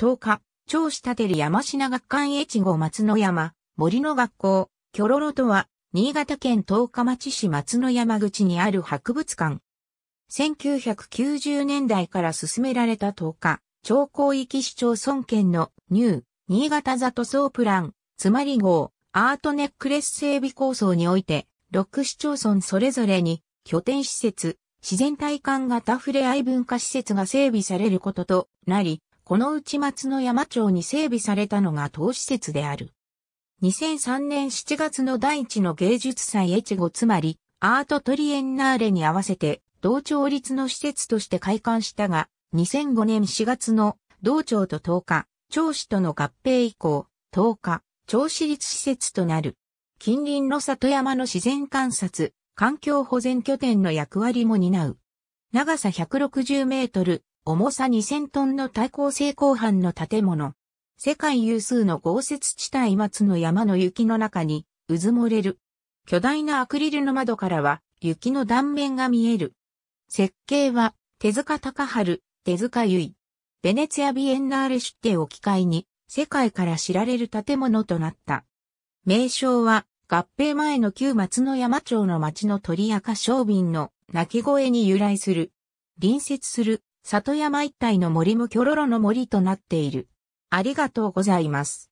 10日、超下立山品学館越後松の山、森の学校、キョロロとは、新潟県十日町市松の山口にある博物館。1990年代から進められた10日、長江域市町村圏のニュー、新潟里総プラン、つまり号、アートネックレス整備構想において、6市町村それぞれに、拠点施設、自然体感型ふれ合い文化施設が整備されることとなり、この内松の山町に整備されたのが当施設である。2003年7月の第一の芸術祭越後つまり、アートトリエンナーレに合わせて、同町立の施設として開館したが、2005年4月の同町と10日、町市との合併以降、10日、町市立施設となる。近隣の里山の自然観察、環境保全拠点の役割も担う。長さ160メートル、重さ2000トンの対抗性鋼板の建物。世界有数の豪雪地帯松の山の雪の中に、うずもれる。巨大なアクリルの窓からは、雪の断面が見える。設計は、手塚隆春、手塚由衣。ベネツィアビエンナーレ出展を機会に、世界から知られる建物となった。名称は、合併前の旧松の山町の町の鳥か小瓶の鳴き声に由来する。隣接する里山一帯の森もキョロロの森となっている。ありがとうございます。